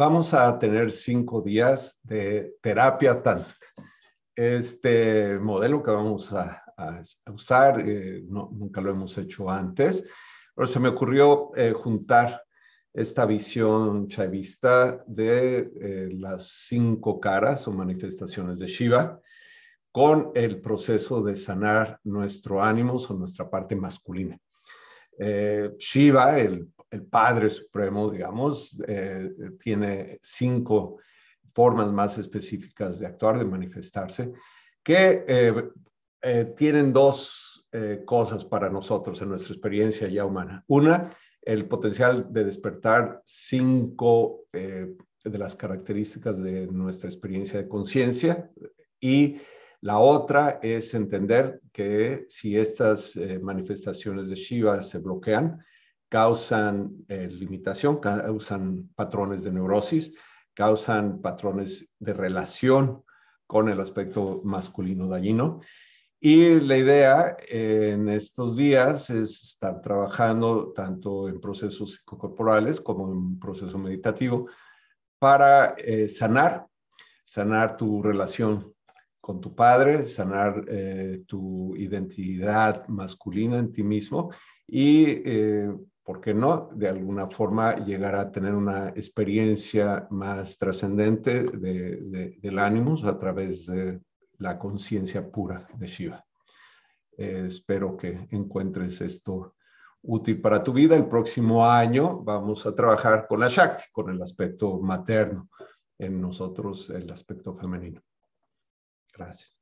vamos a tener cinco días de terapia tántrica. Este modelo que vamos a, usar, eh, nunca lo hemos hecho antes, pero se me ocurrió eh, juntar esta visión chavista de eh, las cinco caras o manifestaciones de Shiva con el proceso de sanar nuestro ánimo o nuestra parte masculina. Shiva, el el Padre Supremo, digamos, eh, tiene cinco formas más específicas de actuar, de manifestarse, que eh, eh, tienen dos cosas para nosotros en nuestra experiencia ya humana. Una, el potencial de despertar cinco de las características de nuestra experiencia de conciencia y la otra es entender que si estas manifestaciones de Shiva se bloquean, causan eh, limitación, causan patrones de neurosis, causan patrones de relación con el aspecto masculino dañino. Y la idea eh, en estos días es estar trabajando tanto en procesos psicocorporales como en proceso meditativo para eh, sanar, sanar tu relación con tu padre, sanar tu identidad masculina en ti mismo y ¿por qué no? De alguna forma llegar a tener una experiencia más trascendente del ánimos a través de la conciencia pura de Shiva. espero que encuentres esto útil para tu vida. El próximo año vamos a trabajar con la Shakti, con el aspecto materno en nosotros, el aspecto femenino. Gracias.